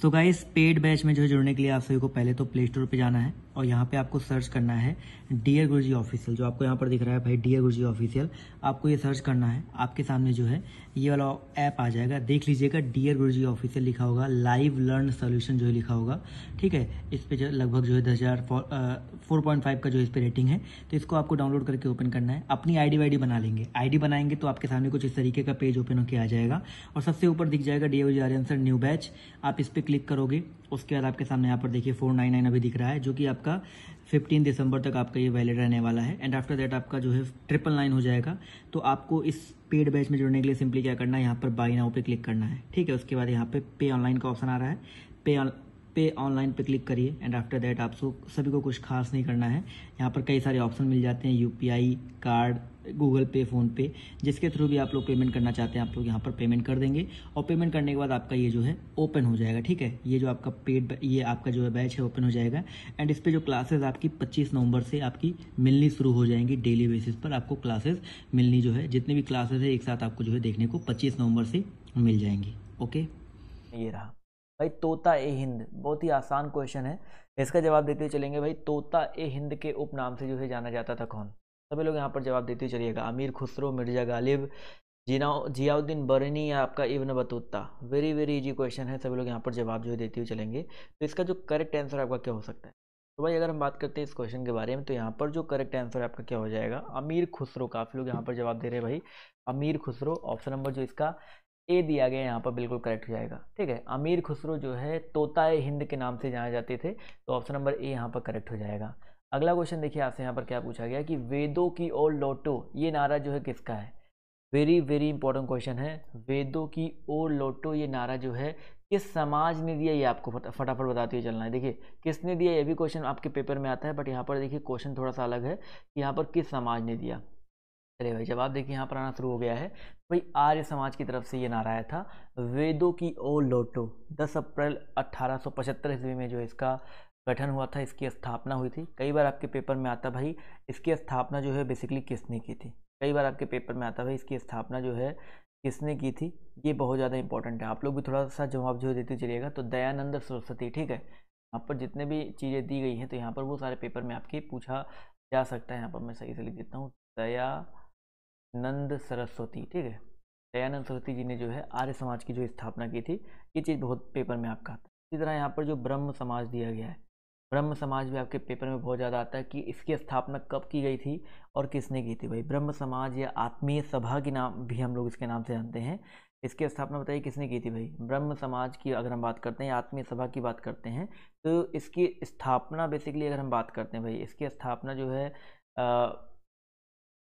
so guys paid batch में जो है जुड़ने के लिए आप सभी को पहले तो प्ले स्टोर पर जाना है और यहाँ पे आपको सर्च करना है डियर गुरुजी ऑफिशियल जो आपको यहाँ पर दिख रहा है भाई डियर गुरुजी ऑफिशियल आपको ये सर्च करना है आपके सामने जो है ये वाला ऐप आ जाएगा देख लीजिएगा डियर गुरुजी ऑफिशियल लिखा होगा लाइव लर्न सोल्यूशन जो है लिखा होगा ठीक है इस पर जो लगभग जो है दस हज़ार फोर पॉइंट फाइव का जो इस पर रेटिंग है तो इसको आपको डाउनलोड करके ओपन करना है अपनी आई डी बना लेंगे आई बनाएंगे तो आपके सामने कुछ इस तरीके का पेज ओपन होकर आ जाएगा और सबसे ऊपर दिख जाएगा D O G R answer new batch आप इस पर क्लिक करोगे उसके बाद आपके सामने यहाँ पर देखिए फोर नाइन नाइन अभी दिख रहा है जो कि आपका फिफ्टीन दिसंबर तक आपका ये वैलिड रहने वाला है एंड आफ्टर दैट आपका जो है ट्रिपल नाइन हो जाएगा तो आपको इस पेड बैच में जुड़ने के लिए सिंपली क्या करना है यहाँ पर बाई नाउ पे क्लिक करना है ठीक है उसके बाद यहाँ पे पे ऑनलाइन का ऑप्शन आ रहा है पे पे ऑनलाइन पे क्लिक करिए एंड आफ्टर दैट आप सभी को कुछ खास नहीं करना है यहाँ पर कई सारे ऑप्शन मिल जाते हैं UPI card Google Pay PhonePe जिसके थ्रू भी आप लोग पेमेंट करना चाहते हैं आप लोग यहाँ पर पेमेंट कर देंगे और पेमेंट करने के बाद आपका ये जो है ओपन हो जाएगा ठीक है ये जो आपका पेड ये आपका जो है बैच है ओपन हो जाएगा एंड इस पर जो क्लासेज आपकी पच्चीस नवंबर से आपकी मिलनी शुरू हो जाएंगी डेली बेसिस पर आपको क्लासेज मिलनी जो है जितनी भी क्लासेज है एक साथ आपको जो है देखने को पच्चीस नवंबर से मिल जाएंगी ओके ये रहा भाई तोता ए हिंद बहुत ही आसान क्वेश्चन है इसका जवाब देते चलेंगे भाई तोता ए हिंद के उपनाम से जो है जाना जाता था कौन सभी लोग यहाँ पर जवाब देते चलिएगा अमीर खुसरो मिर्जा गालिब जीना जियाउद्दीन बरनी या आपका Ibn Battuta very very easy question है सभी लोग यहाँ पर जवाब जो है देते हुए चलेंगे तो इसका जो करेक्ट आंसर आपका क्या हो सकता है तो भाई अगर हम बात करते हैं इस क्वेश्चन के बारे में तो यहाँ पर जो करेक्ट आंसर आपका क्या हो जाएगा अमीर खुसरो काफ़ी लोग यहाँ पर जवाब दे रहे हैं भाई अमीर खुसरो ऑप्शन नंबर जो इसका ए दिया गया यहाँ पर बिल्कुल करेक्ट हो जाएगा ठीक है अमीर खुसरो जो है तोता हिंद के नाम से जाने जाते थे तो ऑप्शन नंबर ए यहाँ पर करेक्ट हो जाएगा अगला क्वेश्चन देखिए आपसे यहाँ पर क्या पूछा गया कि वेदों की ओर लौटो ये नारा जो है किसका है वेरी वेरी इंपॉर्टेंट क्वेश्चन है वेदों की ओर लौटो ये नारा जो है किस समाज ने दिया ये आपको फटाफट बताते हुए चलना है देखिए किसने दिया ये भी क्वेश्चन आपके पेपर में आता है बट यहाँ पर देखिए क्वेश्चन थोड़ा सा अलग है कि यहाँ पर किस समाज ने दिया अरे भाई जवाब देखिए यहाँ पर आना शुरू हो गया है भाई आर्य समाज की तरफ से ये नारा आया था वेदों की ओ लोटो 10 अप्रैल अट्ठारह ईस्वी में जो इसका गठन हुआ था इसकी स्थापना हुई थी कई बार आपके पेपर में आता भाई इसकी स्थापना जो है बेसिकली किसने की थी कई बार आपके पेपर में आता भाई इसकी स्थापना जो है किसने की थी ये बहुत ज़्यादा इंपॉर्टेंट है आप लोग भी थोड़ा सा जवाब जो देते चलिएगा तो दयानंद सरस्वती ठीक है यहाँ पर जितने भी चीज़ें दी गई हैं तो यहाँ पर वो सारे पेपर में आपके पूछा जा सकता है यहाँ पर मैं सही से लिख देता हूँ दयानंद सरस्वती ठीक है दयानंद सरस्वती जी ने जो है आर्य समाज की जो स्थापना की थी ये चीज़ बहुत पेपर में आपका आता है इसी तरह यहाँ पर जो ब्रह्म समाज दिया गया है ब्रह्म समाज भी आपके पेपर में बहुत ज़्यादा आता है कि इसकी स्थापना कब की गई थी और किसने की थी भाई ब्रह्म समाज या आत्मीय सभा के नाम भी हम लोग इसके नाम से जानते हैं इसकी स्थापना बताइए किसने की थी भाई ब्रह्म समाज की अगर हम बात करते हैं आत्मीय सभा की बात करते हैं तो इसकी स्थापना बेसिकली अगर हम बात करते हैं भाई इसकी स्थापना जो है आ,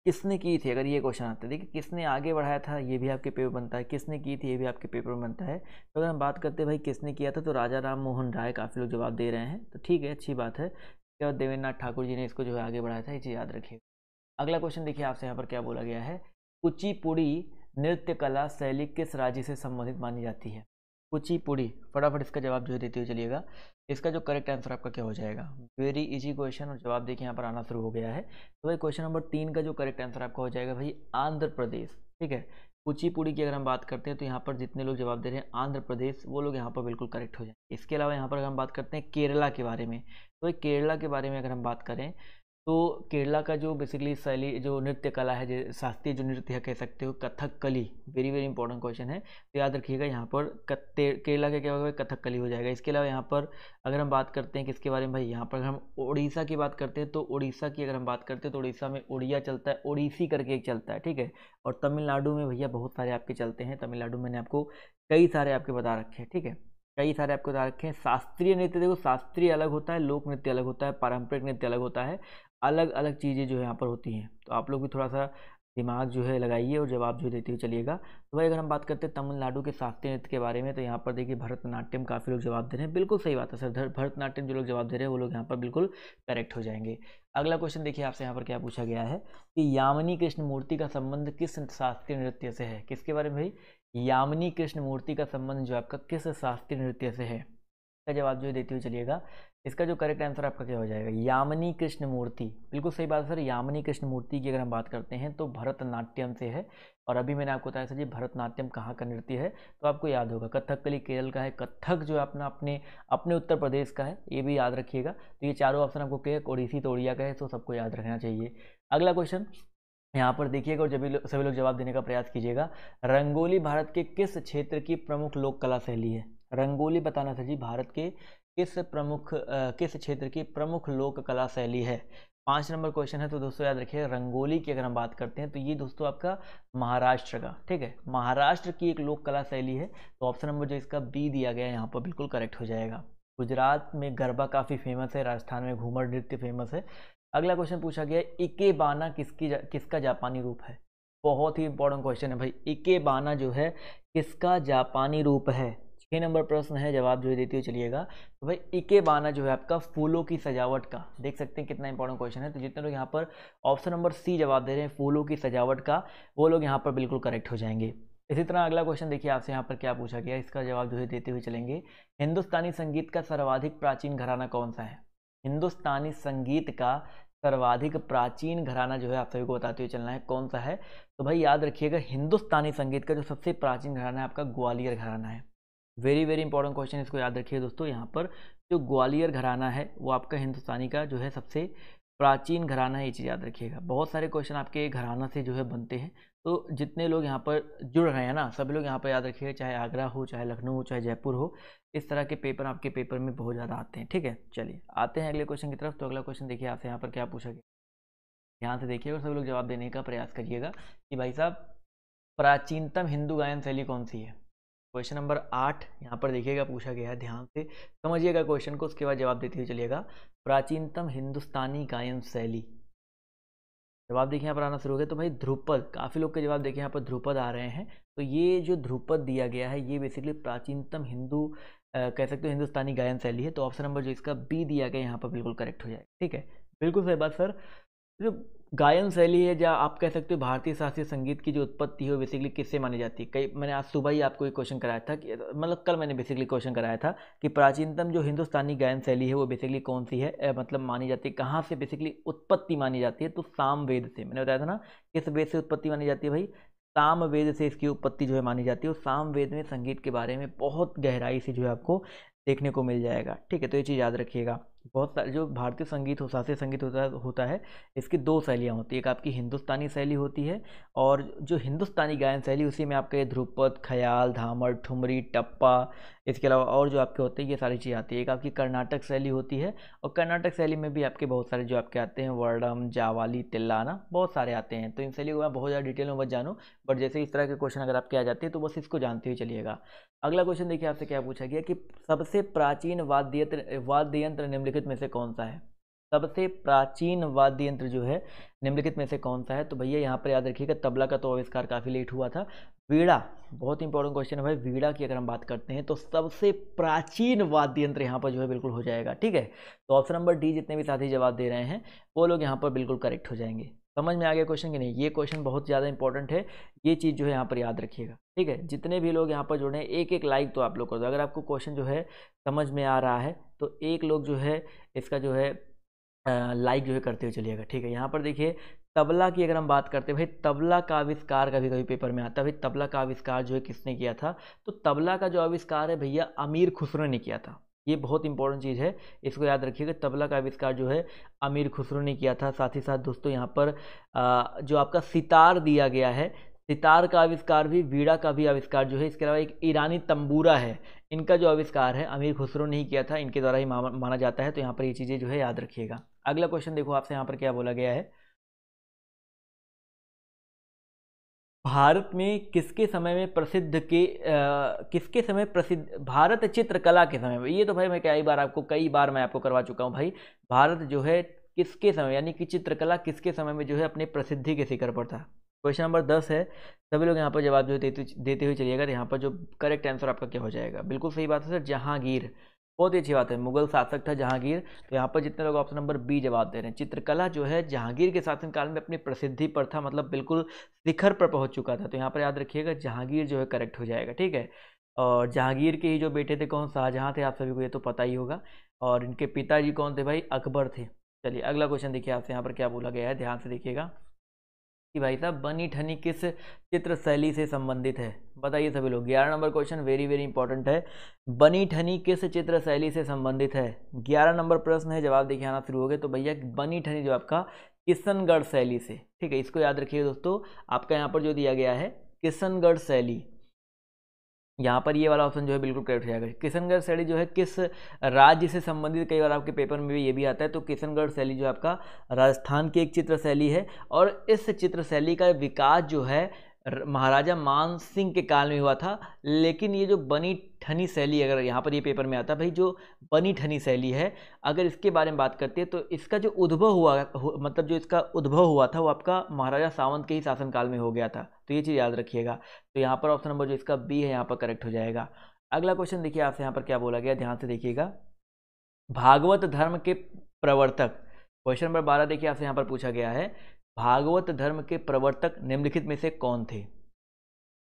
किसने की थी अगर ये क्वेश्चन आता है देखिए किसने आगे बढ़ाया था ये भी आपके पेपर बनता है किसने की थी ये भी आपके पेपर में बनता है तो अगर हम बात करते हैं भाई किसने किया था तो राजा राम मोहन राय काफ़ी लोग जवाब दे रहे हैं तो ठीक है अच्छी बात है क्या देवेंद्र ठाकुर जी ने इसको जो है आगे बढ़ाया था ये चीज़ याद रखिए अगला क्वेश्चन देखिए आपसे यहाँ पर क्या बोला गया है कुचिपुड़ी नृत्य कला शैली किस राज्य से संबंधित मानी जाती है कुचिपुड़ी फटाफट इसका जवाब जो है देते हुए चलिएगा इसका जो करेक्ट आंसर आपका क्या हो जाएगा वेरी इजी क्वेश्चन और जवाब देखिए यहाँ पर आना शुरू हो गया है तो भाई क्वेश्चन नंबर तीन का जो करेक्ट आंसर आपका हो जाएगा भाई आंध्र प्रदेश ठीक है कुचिपुड़ी की अगर हम बात करते हैं तो यहाँ पर जितने लोग जवाब दे रहे हैं आंध्र प्रदेश वो लोग यहाँ पर बिल्कुल करेक्ट हो जाएंगे इसके अलावा यहाँ पर अगर हम बात करते हैं केरला के बारे में तो भाई केरला के बारे में अगर हम बात करें तो केरला का जो बेसिकली शैली जो नृत्य कला है शास्त्रीय जो नृत्य कह सकते हो कथक कली वेरी वेरी इंपॉर्टेंट क्वेश्चन है तो याद रखिएगा यहाँ पर कत्ते केरला का क्या होगा कथक कली हो जाएगा इसके अलावा यहाँ पर अगर हम बात करते हैं किसके बारे में भाई यहाँ पर अगर हम उड़ीसा की बात करते हैं तो उड़ीसा की अगर हम बात करते हैं तो उड़ीसा में उड़िया चलता है ओडिसी करके एक चलता है ठीक है और तमिलनाडु में भैया बहुत सारे आपके चलते हैं तमिलनाडु मैंने आपको कई सारे आपके बता रखे हैं ठीक है कई सारे आपको बता रखे हैं शास्त्रीय नृत्य देखो शास्त्रीय अलग होता है लोक नृत्य अलग होता है पारंपरिक नृत्य अलग होता है अलग अलग चीज़ें जो है यहाँ पर होती हैं तो आप लोग भी थोड़ा सा दिमाग जो है लगाइए और जवाब जो देते हुए चलिएगा तो भाई अगर हम बात करते हैं तमिलनाडु के शास्त्रीय नृत्य के बारे में तो यहाँ पर देखिए भरतनाट्यम काफ़ी लोग जवाब दे रहे हैं बिल्कुल सही बात है सर भरतनाट्यम जो लोग जवाब दे रहे हैं वो लोग यहाँ पर बिल्कुल करेक्ट हो जाएंगे अगला क्वेश्चन देखिए आपसे यहाँ पर क्या पूछा गया है कि यामिनी कृष्ण मूर्ति का संबंध किस शास्त्रीय नृत्य से है किसके बारे में भाई यामिनी कृष्ण मूर्ति का संबंध जो आपका किस शास्त्रीय नृत्य से है जवाब जो देते हुए चलिएगा इसका जो करेक्ट आंसर आपका क्या हो जाएगा यामिनी कृष्णमूर्ति बिल्कुल सही बात है सर यामिनी कृष्णमूर्ति की अगर हम बात करते हैं तो भरतनाट्यम से है और अभी मैंने आपको बताया सर जी भरतनाट्यम कहाँ का नृत्य है तो आपको याद होगा कथकली केरल का है कथक जो अपना अपने अपने उत्तर प्रदेश का है ये भी याद रखिएगा तो ये चारों ऑप्शन आपको क्लियर ओडिसी तो उड़िया का है तो सबको याद रखना चाहिए अगला क्वेश्चन यहाँ पर देखिएगा और जब लो, सभी लोग जवाब देने का प्रयास कीजिएगा रंगोली भारत के किस क्षेत्र की प्रमुख लोक कला शैली है रंगोली बताना सर जी भारत के किस प्रमुख किस क्षेत्र की प्रमुख लोक कला शैली है पाँच नंबर क्वेश्चन है तो दोस्तों याद रखिए रंगोली की अगर हम बात करते हैं तो ये दोस्तों आपका महाराष्ट्र का ठीक है महाराष्ट्र की एक लोक कला शैली है तो ऑप्शन नंबर जो इसका बी दिया गया है यहाँ पर बिल्कुल करेक्ट हो जाएगा गुजरात में गरबा काफ़ी फेमस है राजस्थान में घूमर नृत्य फेमस है अगला क्वेश्चन पूछा गया इके बाना किसकी जा, किसका जापानी रूप है बहुत ही इंपॉर्टेंट क्वेश्चन है भाई इके बाना जो है किसका जापानी रूप है छः नंबर प्रश्न है जवाब जो है देते चलिएगा तो भाई इके बाना जो है आपका फूलों की सजावट का देख सकते हैं कितना इंपॉर्टेंट क्वेश्चन है तो जितने लोग यहाँ पर ऑप्शन नंबर सी जवाब दे रहे हैं फूलों की सजावट का वो लोग यहाँ पर बिल्कुल करेक्ट हो जाएंगे इसी तरह अगला क्वेश्चन देखिए आपसे यहाँ पर क्या पूछा गया इसका जवाब जो है देते हुए चलेंगे हिंदुस्तानी संगीत का सर्वाधिक प्राचीन घराना कौन सा है हिंदुस्तानी संगीत का सर्वाधिक प्राचीन घराना जो है आप सभी को बताते हुए चलना है कौन सा है तो भाई याद रखिएगा हिंदुस्तानी संगीत का जो सबसे प्राचीन घराना है आपका ग्वालियर घराना है वेरी वेरी इंपॉर्टेंट क्वेश्चन इसको याद रखिए दोस्तों यहाँ पर जो ग्वालियर घराना है वो आपका हिंदुस्तानी का जो है सबसे प्राचीन घराना है ये चीज़ याद रखिएगा बहुत सारे क्वेश्चन आपके घराना से जो है बनते हैं तो जितने लोग यहाँ पर जुड़ रहे हैं ना सभी लोग यहाँ पर याद रखिएगा चाहे आगरा हो चाहे लखनऊ हो चाहे जयपुर हो इस तरह के पेपर आपके पेपर में बहुत ज़्यादा आते हैं ठीक है चलिए आते हैं अगले क्वेश्चन की तरफ तो अगला क्वेश्चन देखिए आपसे यहाँ पर क्या पूछा गया ध्यान से देखिएगा और सभी लोग जवाब देने का प्रयास करिएगा कि भाई साहब प्राचीनतम हिंदू गायन शैली कौन सी है क्वेश्चन नंबर आठ यहाँ पर देखिएगा पूछा गया है ध्यान से समझिएगा क्वेश्चन को उसके बाद जवाब देते हुए चलिएगा प्राचीनतम हिंदुस्तानी गायन शैली जवाब देखिए यहाँ पर आना शुरू हो गया तो भाई ध्रुपद काफ़ी लोग के जवाब देखिए यहाँ पर ध्रुपद आ रहे हैं तो ये जो ध्रुपद दिया गया है ये बेसिकली प्राचीनतम हिंदू आ, कह सकते हो हिंदुस्तानी गायन शैली है तो ऑप्शन नंबर जो इसका बी दिया गया यहाँ पर बिल्कुल करेक्ट हो जाएगा ठीक है बिल्कुल सही बात सर जो गायन शैली है जहाँ आप कह सकते हो भारतीय शास्त्रीय संगीत की जो उत्पत्ति है बेसिकली किससे मानी जाती है कई मैंने आज सुबह ही आपको ये क्वेश्चन कराया था कि मतलब कल मैंने बेसिकली क्वेश्चन कराया था कि प्राचीनतम जो हिंदुस्तानी गायन शैली है वो बेसिकली कौन सी है ए, मतलब मानी जाती है कहाँ से बेसिकली उत्पत्ति मानी जाती है तो साम वेद से मैंने बताया था ना किस वेद से उत्पत्ति मानी जाती है भाई साम वेद से इसकी उत्पत्ति जो है मानी जाती है और साम वेद में संगीत के बारे में बहुत गहराई से जो है आपको देखने को मिल जाएगा ठीक है तो ये चीज़ याद रखिएगा बहुत सारे जो भारतीय संगीत हो शास्त्रीय संगीत होता होता है इसकी दो शैलियाँ होती है एक आपकी हिंदुस्तानी शैली होती है और जो हिंदुस्तानी गायन शैली उसी में आपके ध्रुपद ख्याल धामर ठुमरी टप्पा इसके अलावा और जो आपके होते हैं ये सारी चीज़ें आती है एक आपकी कर्नाटक शैली होती है और कर्नाटक शैली में भी आपके बहुत सारे जो आपके आते हैं वर्डम जावाली तिल्लाना बहुत सारे आते हैं तो इन शैली को मैं बहुत ज़्यादा डिटेल में बस जानूँ बट जैसे इस तरह के क्वेश्चन अगर आपके आ जाते हैं तो बस इसको जानते हुए चलिएगा अगला क्वेश्चन देखिए आपसे क्या पूछा गया कि सबसे प्राचीन वाद्य वाद्य यंत्र निम्नलिखित निम्नलिखित में से कौन सा है सबसे प्राचीन वाद्य यंत्र जो है निम्नलिखित में से कौन सा है तो भैया यहाँ पर याद रखिएगा तबला का तो आविष्कार काफ़ी लेट हुआ था वीड़ा बहुत इंपॉर्टेंट क्वेश्चन है भाई वीड़ा की अगर हम बात करते हैं तो सबसे प्राचीन वाद्य यंत्र यहाँ पर जो है बिल्कुल हो जाएगा ठीक है तो ऑप्शन नंबर डी जितने भी साथी जवाब दे रहे हैं वो लोग यहाँ पर बिल्कुल करेक्ट हो जाएंगे समझ में आ गया क्वेश्चन कि नहीं ये क्वेश्चन बहुत ज़्यादा इंपॉर्टेंट है ये चीज़ जो है यहाँ पर याद रखिएगा ठीक है जितने भी लोग यहाँ पर जुड़े हैं एक एक लाइक तो आप लोग कर दो अगर आपको क्वेश्चन जो है समझ में आ रहा है तो एक लोग जो है इसका जो है लाइक जो है करते हुए चलिएगा ठीक है यहाँ पर देखिए तबला की अगर हम बात करते हैं भाई तबला का आविष्कार कभी कभी पेपर में आता है भाई तबला का आविष्कार जो है किसने किया था तो तबला का जो आविष्कार है भैया अमीर खुसरो ने किया था ये बहुत इंपॉर्टेंट चीज़ है इसको याद रखिएगा तबला का आविष्कार जो है अमीर खुसरो ने किया था साथ ही साथ दोस्तों यहाँ पर जो आपका सितार दिया गया है सितार का आविष्कार भी वीड़ा का भी आविष्कार जो है इसके अलावा एक ईरानी तंबूरा है इनका जो आविष्कार है अमीर खुसरो ने ही किया था इनके द्वारा ही माना जाता है तो यहाँ पर ये चीज़ें जो है याद रखिएगा अगला क्वेश्चन देखो आपसे यहाँ पर क्या बोला गया है भारत में किसके समय में प्रसिद्ध के आ, किसके समय प्रसिद्ध भारत चित्रकला के समय में ये तो भाई मैं कई बार आपको कई बार मैं आपको करवा चुका हूँ भाई भारत जो है किसके समय यानी कि चित्रकला किसके समय में जो है अपने प्रसिद्धि के शिखर पर था क्वेश्चन नंबर दस है सभी लोग यहाँ पर जवाब जो देते देते हुए चलिएगा तो यहाँ पर जो करेक्ट आंसर आपका क्या हो जाएगा बिल्कुल सही बात है सर जहांगीर बहुत ही अच्छी बात है मुगल शासक था जहांगीर तो यहाँ पर जितने लोग ऑप्शन नंबर बी जवाब दे रहे हैं चित्रकला जो है जहांगीर के शासनकाल में अपनी प्रसिद्धि पर था मतलब बिल्कुल शिखर पर पहुँच चुका था तो यहाँ पर याद रखिएगा जहांगीर जो है करेक्ट हो जाएगा ठीक है और जहांगीर के ही जो बेटे थे कौन शाहजहाँ थे आप सभी को ये तो पता ही होगा और इनके पिताजी कौन थे भाई अकबर थे चलिए अगला क्वेश्चन देखिए आपसे यहाँ पर क्या बोला गया है ध्यान से देखिएगा कि भाई साहब बनी ठनी किस चित्र शैली से संबंधित है बताइए सभी लोग ग्यारह number question very very important है बनी ठनी किस चित्र शैली से संबंधित है ग्यारह नंबर प्रश्न है जवाब देखिए आना शुरू हो गए तो भैया बनी ठनी जो आपका किशनगढ़ शैली से ठीक है इसको याद रखिए दोस्तों आपका यहाँ पर जो दिया गया है किशनगढ़ शैली यहाँ पर ये वाला ऑप्शन जो है बिल्कुल करेक्ट हो जाएगा किशनगढ़ शैली जो है किस राज्य से संबंधित कई बार आपके पेपर में भी ये भी आता है तो किशनगढ़ शैली जो आपका राजस्थान की एक चित्र शैली है और इस चित्र शैली का विकास जो है महाराजा मान सिंह के काल में हुआ था लेकिन ये जो बनी ठनी शैली अगर यहाँ पर ये पेपर में आता भाई जो बनी ठनी शैली है अगर इसके बारे में बात करते हैं तो इसका जो उद्भव हुआ मतलब जो इसका उद्भव हुआ था वो आपका महाराजा सावंत के ही शासनकाल में हो गया था तो ये चीज़ याद रखिएगा तो यहाँ पर ऑप्शन नंबर जो इसका बी है यहाँ पर करेक्ट हो जाएगा अगला क्वेश्चन देखिए आपसे यहाँ पर क्या बोला गया ध्यान से देखिएगा भागवत धर्म के प्रवर्तक क्वेश्चन नंबर बारह देखिए आपसे यहाँ पर पूछा गया है भागवत धर्म के प्रवर्तक निम्नलिखित में से कौन थे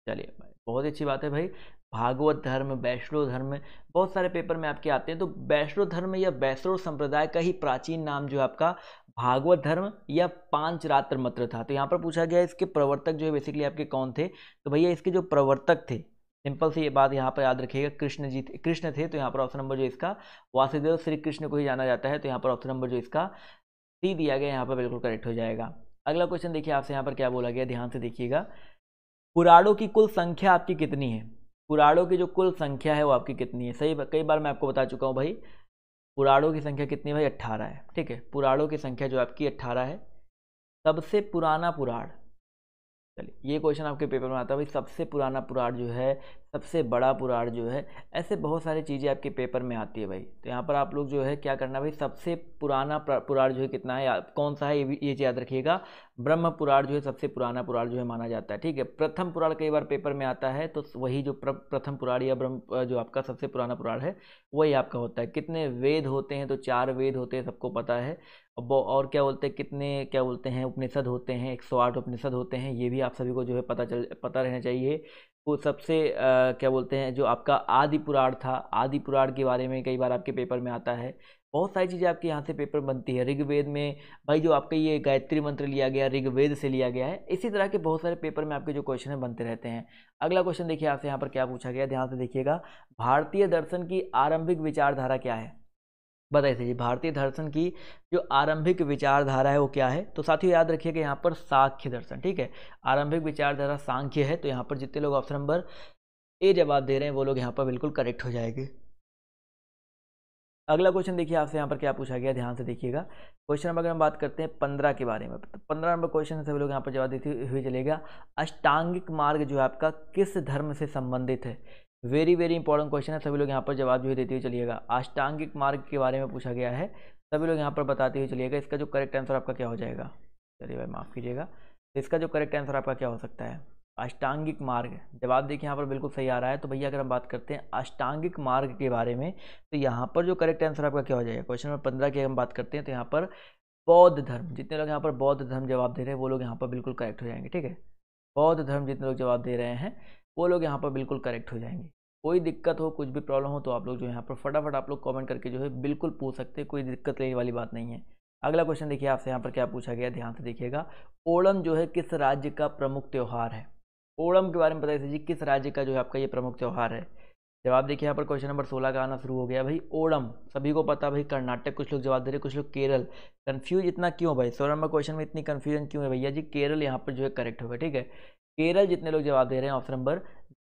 चलिए बहुत अच्छी बात है भाई भागवत धर्म वैष्णव धर्म बहुत सारे पेपर में आपके आते हैं तो वैष्णव धर्म या वैष्णव संप्रदाय का ही प्राचीन नाम जो आपका भागवत धर्म या पांच रात्र मत्र था तो यहाँ पर पूछा गया इसके प्रवर्तक जो है बेसिकली आपके कौन थे तो भैया इसके जो प्रवर्तक थे सिंपल से ये बात यहाँ पर याद रखिएगा कृष्ण जी थे कृष्ण थे तो यहाँ पर ऑप्शन नंबर जो इसका वासुदेव श्री कृष्ण को ही जाना जाता है तो यहाँ पर ऑप्शन नंबर जो इसका सी दिया गया यहाँ पर बिल्कुल करेक्ट हो जाएगा अगला क्वेश्चन देखिए आपसे यहाँ पर क्या बोला गया ध्यान से देखिएगा पुराणों की कुल संख्या आपकी कितनी है पुराणों की जो कुल संख्या है वो आपकी कितनी है सही कई बार मैं आपको बता चुका हूँ भाई पुराणों की संख्या कितनी है भाई अट्ठारह है ठीक है पुराणों की संख्या जो आपकी अट्ठारह है सबसे पुराना पुराण चलिए ये क्वेश्चन आपके पेपर में आता है भाई सबसे पुराना पुराण जो है सबसे बड़ा पुराण जो है ऐसे बहुत सारी चीज़ें आपके पेपर में आती है भाई तो यहाँ पर आप लोग जो है क्या करना भाई सबसे पुराना पुराण जो है कितना है कौन सा है ये ये याद रखिएगा ब्रह्म पुराण जो है सबसे पुराना पुराण जो है माना जाता है ठीक है प्रथम पुराण कई बार पेपर में आता है तो वही जो प्रथम पुराण या ब्रह्म जो आपका सबसे पुराना पुराण है वही आपका होता है कितने वेद होते हैं तो चार वेद होते हैं सबको पता है और क्या बोलते हैं कितने क्या बोलते हैं उपनिषद होते हैं एक सौ आठ उपनिषद होते हैं ये भी आप सभी को जो है पता चल पता रहना चाहिए वो सबसे आ, क्या बोलते हैं जो आपका आदि पुराण था आदि पुराण के बारे में कई बार आपके पेपर में आता है बहुत सारी चीज़ें आपके यहाँ से पेपर बनती है ऋग्वेद में भाई जो आपके ये गायत्री मंत्र लिया गया ऋग्वेद से लिया गया है इसी तरह के बहुत सारे पेपर में आपके जो क्वेश्चन बनते रहते हैं अगला क्वेश्चन देखिए आपसे यहाँ पर क्या पूछा गया ध्यान से देखिएगा भारतीय दर्शन की आरंभिक विचारधारा क्या है बताइए जी भारतीय दर्शन की जो आरंभिक विचारधारा है वो क्या है तो साथियों याद रखिएगा यहाँ पर साख्य दर्शन ठीक है आरंभिक विचारधारा सांख्य है तो यहाँ पर जितने लोग ऑप्शन नंबर ए जवाब दे रहे हैं वो लोग यहाँ पर बिल्कुल करेक्ट हो जाएंगे अगला क्वेश्चन देखिए आपसे यहाँ पर क्या पूछा गया ध्यान से देखिएगा क्वेश्चन नंबर अगर हम बात करते हैं पंद्रह के बारे में तो पंद्रह नंबर क्वेश्चन सभी लोग यहाँ पर जवाब देते हुए चलेगा अष्टांगिक मार्ग जो है आपका किस धर्म से संबंधित है वेरी वेरी इंपॉर्टेंट क्वेश्चन है सभी लोग यहाँ पर जवाब जो है देते हुए चलिएगा अष्टांगिक मार्ग के बारे में पूछा गया है सभी लोग यहाँ पर बताते हुए चलिएगा इसका जो करेक्ट आंसर आपका क्या हो जाएगा चलिए भाई माफ़ कीजिएगा इसका जो करेक्ट आंसर आपका क्या हो सकता है अष्टांगिक मार्ग जवाब देखिए यहाँ पर बिल्कुल सही आ रहा है तो भैया अगर हम बात करते हैं अष्टांगिक मार्ग के बारे में तो यहाँ पर जो करेक्ट आंसर आपका क्या हो जाएगा क्वेश्चन नंबर पंद्रह की हम बात करते हैं तो यहाँ पर बौद्ध धर्म जितने लोग यहाँ पर बौद्ध धर्म जवाब दे रहे हैं वो लोग यहाँ पर बिल्कुल करेक्ट हो जाएंगे ठीक है बौद्ध धर्म जितने लोग जवाब दे रहे हैं वो लोग यहाँ पर बिल्कुल करेक्ट हो जाएंगे कोई दिक्कत हो कुछ भी प्रॉब्लम हो तो आप लोग जो यहाँ पर फटाफट आप लोग कमेंट करके जो है बिल्कुल पूछ सकते हैं कोई दिक्कत लेने वाली बात नहीं है अगला क्वेश्चन देखिए आपसे यहाँ पर क्या पूछा गया ध्यान से देखिएगा ओणम जो है किस राज्य का प्रमुख त्यौहार है ओणम के बारे में बताइए जी किस राज्य का जो है आपका ये प्रमुख त्यौहार है जवाब देखिए यहाँ पर क्वेश्चन नंबर सोलह का आना शुरू हो गया भाई ओणम सभी को पता भाई कर्नाटक कुछ लोग जवाब दे रहे कुछ लोग केरल कन्फ्यूज इतना क्यों भाई सोलह नंबर क्वेश्चन में इतनी कन्फ्यूजन क्यों है भैया जी केरल यहाँ पर जो है करेक्ट होगा ठीक है केरल जितने लोग जवाब दे रहे हैं ऑप्शन नंबर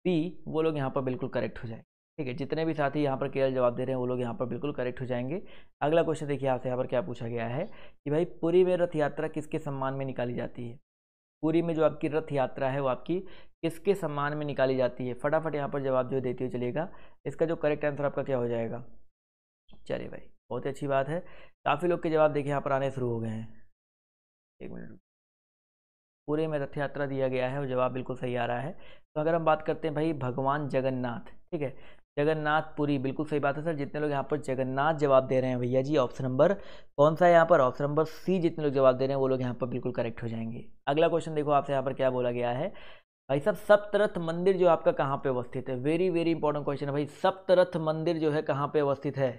बी वो लोग यहाँ पर बिल्कुल करेक्ट हो जाएंगे ठीक है जितने भी साथी यहाँ पर केरल जवाब दे रहे हैं वो लोग यहाँ पर बिल्कुल करेक्ट हो जाएंगे अगला क्वेश्चन देखिए आपसे यहाँ पर क्या पूछा गया है कि भाई पूरी में रथ यात्रा किसके सम्मान में निकाली जाती है पूरी में जो आपकी रथ यात्रा है वो आपकी किसके सम्मान में निकाली जाती है फटाफट यहाँ पर जवाब जो देते हुए चलेगा इसका जो करेक्ट आंसर आपका क्या हो जाएगा चलिए भाई बहुत ही अच्छी बात है काफ़ी लोग के जवाब देखिए यहाँ पर आने शुरू हो गए हैं एक मिनट पूरे में रथ यात्रा दिया गया है और जवाब बिल्कुल सही आ रहा है तो अगर हम बात करते हैं भाई भगवान जगन्नाथ ठीक है जगन्नाथ पुरी बिल्कुल सही बात है सर जितने लोग यहाँ पर जगन्नाथ जवाब दे रहे हैं भैया जी ऑप्शन नंबर कौन सा है यहाँ पर ऑप्शन नंबर सी जितने लोग जवाब दे रहे हैं वो लोग यहाँ पर बिल्कुल करेक्ट हो जाएंगे अगला क्वेश्चन देखो आपसे यहाँ पर क्या बोला गया है भाई साहब सप्तरथ मंदिर जो आपका कहाँ पर अवस्थित है वेरी वेरी इंपॉर्टेंट क्वेश्चन है भाई सप्तरथ मंदिर जो है कहाँ पर अवस्थित है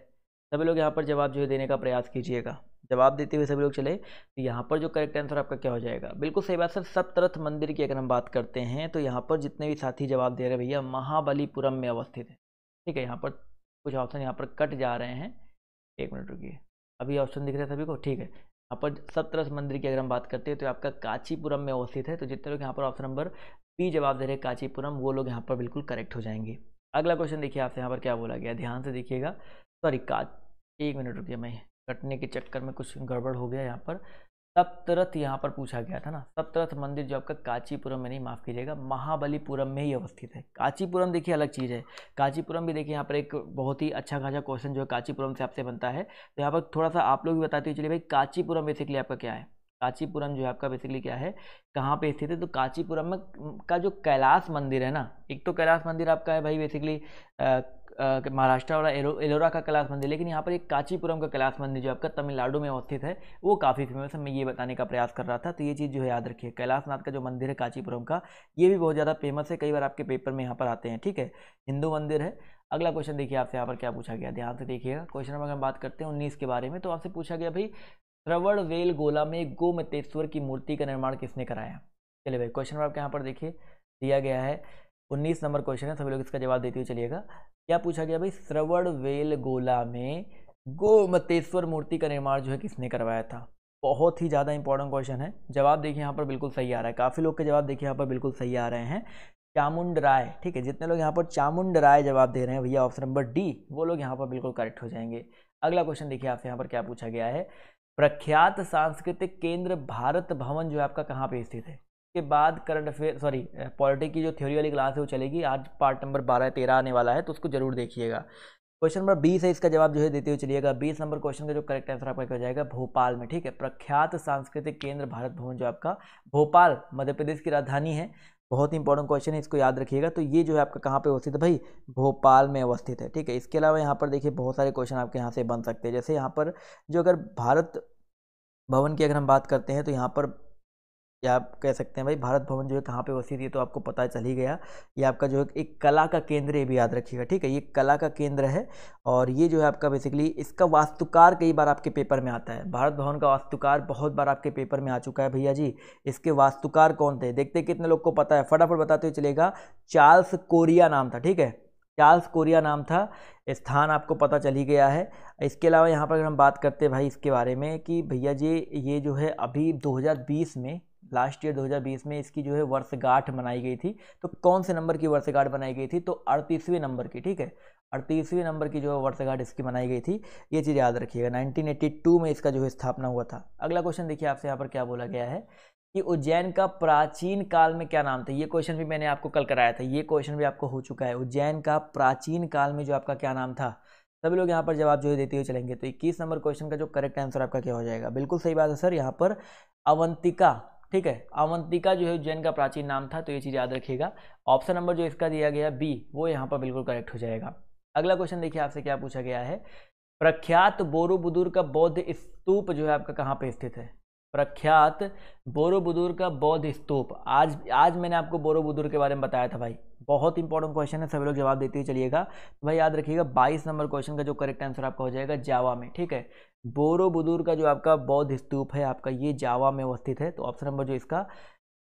सभी लोग यहाँ पर जवाब जो है देने का प्रयास कीजिएगा जवाब देते हुए सभी लोग चले तो यहाँ पर जो करेक्ट आंसर आपका क्या हो जाएगा बिल्कुल सही बात सर सप्तरथ मंदिर की अगर हम बात करते हैं तो यहाँ पर जितने भी साथी जवाब दे रहे भैया महाबलीपुरम में अवस्थित है ठीक है यहाँ पर कुछ ऑप्शन यहाँ पर कट जा रहे हैं एक मिनट रुकिए अभी ऑप्शन दिख रहे हैं सभी को ठीक है यहाँ पर सप्तरथ मंदिर की अगर हम बात करते हैं तो आपका काचीपुरम में अवस्थित है तो जितने लोग यहाँ पर ऑप्शन नंबर बी जवाब दे रहे हैं कांचीपुरम वो लोग यहाँ पर बिल्कुल करेक्ट हो जाएंगे अगला क्वेश्चन देखिए आपसे यहाँ पर क्या बोला गया ध्यान से देखिएगा सॉरी का एक मिनट रुकिए मैं कटने के चक्कर में कुछ गड़बड़ हो गया यहाँ पर सप्तरथ यहाँ पर पूछा गया था ना सप्तरथ मंदिर जो आपका कांचीपुरम में नहीं माफ़ कीजिएगा महाबलीपुरम में ही अवस्थित है कांचीपुरम देखिए अलग चीज़ है कांचीपुरम भी देखिए यहाँ पर एक बहुत ही अच्छा खासा क्वेश्चन जो है कांचीपुरम से आपसे बनता है तो यहाँ पर थोड़ा सा आप लोग भी बताते हुए चलिए भाई कांचीपुरम बेसिकली आपका क्या है कांचीपुरम जो है आपका बेसिकली क्या है कहाँ पे स्थित है तो कांचीपुरम में का जो कैलाश मंदिर है ना एक तो कैलाश मंदिर आपका है भाई बेसिकली महाराष्ट्र और एलोरा का कैलाश मंदिर लेकिन यहाँ पर एक कांचीपुरम का कैलाश मंदिर जो आपका तमिलनाडु में अवस्थित है वो काफ़ी फेमस है मैं ये बताने का प्रयास कर रहा था तो ये चीज़ जो है याद रखिए कैलाश नाथ का जो मंदिर है कांचीपुरम का ये भी बहुत ज़्यादा फेमस है कई बार आपके पेपर में यहाँ पर आते हैं ठीक है हिंदू मंदिर है अगला क्वेश्चन देखिए आपसे यहाँ पर क्या पूछा गया ध्यान से देखिएगा क्वेश्चन नंबर हम बात करते हैं उन्नीस के बारे में तो आपसे पूछा गया भाई श्रवण वेल गोला में गोमतेश्वर की मूर्ति का निर्माण किसने कराया चलिए भाई क्वेश्चन नंबर आपके यहाँ पर देखिए दिया गया है उन्नीस नंबर क्वेश्चन है सभी लोग इसका जवाब देते हुए चलिएगा क्या पूछा गया भाई श्रवण वेल गोला में गोमतेश्वर मूर्ति का निर्माण जो है किसने करवाया था बहुत ही ज़्यादा इंपॉर्टेंट क्वेश्चन है जवाब देखिए यहाँ पर बिल्कुल सही आ रहा है काफ़ी लोग के जवाब देखिए यहाँ पर बिल्कुल सही आ रहे हैं चामुंड राय ठीक है जितने लोग यहाँ पर चामुंड राय जवाब दे रहे हैं भैया ऑप्शन नंबर डी वो लोग यहाँ पर बिल्कुल करेक्ट हो जाएंगे अगला क्वेश्चन देखिए आपसे यहाँ पर क्या पूछा गया है प्रख्यात सांस्कृतिक केंद्र भारत भवन जो है आपका कहाँ पर स्थित है के बाद करंट अफेयर सॉरी पॉलिटिक की जो थ्योरी वाली क्लास है वो चलेगी आज पार्ट नंबर बारह तेरह आने वाला है तो उसको जरूर देखिएगा क्वेश्चन नंबर बीस है इसका जवाब जो है देते हुए चलिएगा बीस नंबर क्वेश्चन का जो करेक्ट आंसर आपका क्या जाएगा भोपाल में ठीक है प्रख्यात सांस्कृतिक केंद्र भारत भवन जो आपका भोपाल मध्य प्रदेश की राजधानी है बहुत ही इंपॉर्टेंट क्वेश्चन है इसको याद रखिएगा तो ये जो है आपका कहाँ पे अवस्थित है भाई भोपाल में अवस्थित है ठीक है इसके अलावा यहाँ पर देखिए बहुत सारे क्वेश्चन आपके यहाँ से बन सकते हैं जैसे यहाँ पर जो अगर भारत भवन की अगर हम बात करते हैं तो यहाँ पर या आप कह सकते हैं भाई भारत भवन जो है कहाँ पे वसीत थी तो आपको पता चल ही गया ये आपका जो है एक कला का केंद्र ये भी याद रखिएगा ठीक है ये कला का केंद्र है और ये जो है आपका बेसिकली इसका वास्तुकार कई बार आपके पेपर में आता है भारत भवन का वास्तुकार बहुत बार आपके पेपर में आ चुका है भैया जी इसके वास्तुकार कौन थे देखते कितने लोग को पता है फटाफट बताते हुए चलेगा चार्ल्स कोरिया नाम था ठीक है चार्ल्स कोरिया नाम था स्थान आपको पता चल ही गया है इसके अलावा यहाँ पर अगर हम बात करते हैं भाई इसके बारे में कि भैया जी ये जो है अभी 2020 में लास्ट ईयर 2020 में इसकी जो है वर्षगांठ मनाई गई थी तो कौन से नंबर की वर्षगांठ बनाई गई थी तो अड़तीसवें नंबर की ठीक है अड़तीसवें नंबर की जो है वर्षगांठ इसकी मनाई गई थी ये चीज़ याद रखिएगा 1982 में इसका जो है स्थापना हुआ था अगला क्वेश्चन देखिए आपसे यहाँ पर क्या बोला गया है कि उज्जैन का प्राचीन काल में क्या नाम था ये क्वेश्चन भी मैंने आपको कल कराया था ये क्वेश्चन भी आपको हो चुका है उज्जैन का प्राचीन काल में जो आपका क्या नाम था सभी लोग यहाँ पर जवाब जो है देते हुए चलेंगे तो इक्कीस नंबर क्वेश्चन का जो करेक्ट आंसर आपका क्या हो जाएगा बिल्कुल सही बात है सर यहाँ पर अवंतिका ठीक है अवंतिका जो है उज्जैन का प्राचीन नाम था तो ये चीज़ याद रखिएगा ऑप्शन नंबर जो इसका दिया गया बी वो यहाँ पर बिल्कुल करेक्ट हो जाएगा अगला क्वेश्चन देखिए आपसे क्या पूछा गया है प्रख्यात बोरो का बौद्ध स्तूप जो है आपका कहाँ पे स्थित है प्रख्यात बोरोबुदुर का बौद्ध स्तूप आज आज मैंने आपको बोरोबुदुर के बारे में बताया था भाई बहुत इंपॉर्टेंट क्वेश्चन है सभी लोग जवाब देते हुए चलिएगा तो भाई याद रखिएगा 22 नंबर क्वेश्चन का जो करेक्ट आंसर आपका हो जाएगा जावा में ठीक है बोरोबुदुर का जो आपका बौद्ध स्तूप है आपका ये जावा में अवस्थित है तो ऑप्शन नंबर जो इसका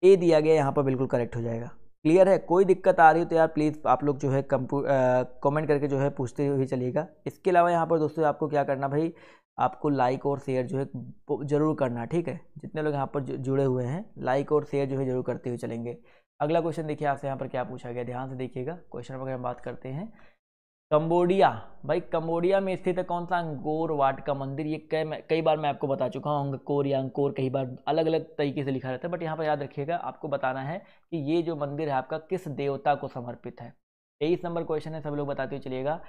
ए दिया गया यहाँ पर बिल्कुल करेक्ट हो जाएगा क्लियर है कोई दिक्कत आ रही हो तो यार प्लीज़ आप लोग जो है कमेंट करके जो है पूछते हुए चलिएगा इसके अलावा यहाँ पर दोस्तों आपको क्या करना भाई आपको लाइक और शेयर जो है ज़रूर करना ठीक है जितने लोग यहाँ पर जुड़े हुए हैं लाइक और शेयर जो है ज़रूर करते हुए चलेंगे अगला क्वेश्चन देखिए आपसे यहाँ पर क्या पूछा गया ध्यान से देखिएगा क्वेश्चन पर हम बात करते हैं कंबोडिया भाई कंबोडिया में स्थित है कौन सा अंगोर वाट का मंदिर ये कई कई बार मैं आपको बता चुका हूँ अंगकोर या अंकोर कई बार अलग अलग तरीके से लिखा रहता है बट यहाँ पर याद रखिएगा आपको बताना है कि ये जो मंदिर है आपका किस देवता को समर्पित है तेईस नंबर क्वेश्चन है सब लोग बताते हुए चलिएगा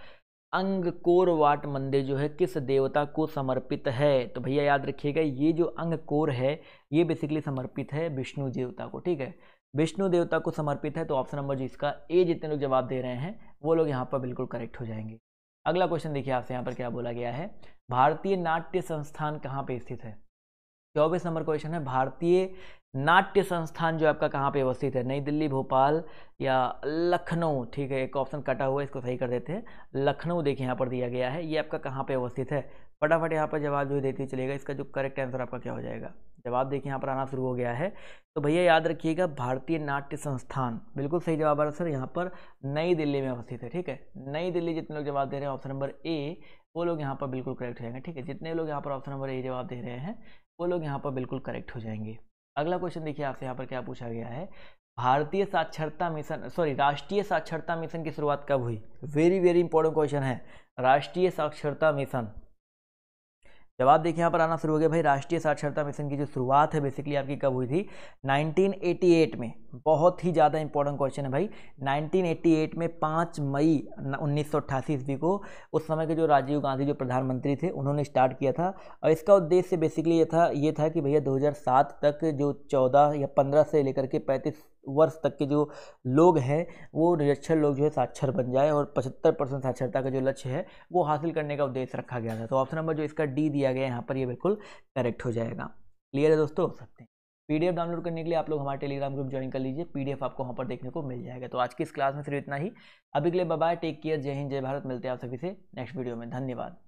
वाट मंदिर जो है किस देवता को समर्पित है तो भैया याद रखिएगा ये जो अंगकोर है ये बेसिकली समर्पित है विष्णु देवता को ठीक है विष्णु देवता को समर्पित है तो ऑप्शन नंबर जो इसका ए जितने लोग जवाब दे रहे हैं वो लोग यहाँ पर बिल्कुल करेक्ट हो जाएंगे अगला क्वेश्चन देखिए आपसे यहाँ पर क्या बोला गया है भारतीय नाट्य संस्थान कहाँ पर स्थित है चौबीस नंबर क्वेश्चन है भारतीय नाट्य संस्थान जो आपका कहाँ पे अवस्थित है नई दिल्ली भोपाल या लखनऊ ठीक है एक ऑप्शन कटा हुआ है इसको सही कर देते हैं लखनऊ देखिए यहाँ पर दिया गया है ये आपका कहाँ पे अवस्थित है फटाफट यहाँ पर जवाब जो है देते चलेगा इसका जो करेक्ट आंसर आपका क्या हो जाएगा जवाब देखिए यहाँ पर आना शुरू हो गया है तो भैया याद रखिएगा भारतीय नाट्य संस्थान बिल्कुल सही जवाब आ रहा सर यहाँ पर नई दिल्ली में अवस्थित है ठीक है नई दिल्ली जितने लोग जवाब दे रहे हैं ऑप्शन नंबर ए वो लोग यहाँ पर बिल्कुल करेक्ट रहेंगे ठीक है जितने लोग यहाँ पर ऑप्शन नंबर ए जवाब दे रहे हैं वो लोग यहाँ पर बिल्कुल करेक्ट हो जाएंगे अगला क्वेश्चन देखिए आपसे यहाँ पर क्या पूछा गया है भारतीय साक्षरता मिशन सॉरी राष्ट्रीय साक्षरता मिशन की शुरुआत कब हुई वेरी वेरी इंपॉर्टेंट क्वेश्चन है राष्ट्रीय साक्षरता मिशन जवाब देखिए यहाँ पर आना शुरू हो गया भाई राष्ट्रीय साक्षरता मिशन की जो शुरुआत है बेसिकली आपकी कब हुई थी 1988 में बहुत ही ज़्यादा इंपॉर्टेंट क्वेश्चन है भाई 1988 में 5 मई उन्नीस सौ ईस्वी को उस समय के जो राजीव गांधी जो प्रधानमंत्री थे उन्होंने स्टार्ट किया था और इसका उद्देश्य बेसिकली ये था ये था कि भैया 2007 तक जो 14 या 15 से लेकर के 35 वर्ष तक के जो लोग हैं वो निरक्षर लोग जो है साक्षर बन जाए और पचहत्तर परसेंट साक्षरता का जो लक्ष्य है वो हासिल करने का उद्देश्य रखा गया था तो ऑप्शन नंबर जो इसका डी दिया गया है यहाँ पर ये बिल्कुल करेक्ट हो जाएगा क्लियर है दोस्तों सकते हैं पीडीएफ डाउनलोड करने के लिए आप लोग हमारे टेलीग्राम ग्रुप ज्वाइन कर लीजिए पीडीएफ आपको वहाँ पर देखने को मिल जाएगा तो आज की इस क्लास में सिर्फ इतना ही अभी के लिए बाय टेक केयर जय हिंद जय भारत मिलते हैं आप सभी से नेक्स्ट वीडियो में धन्यवाद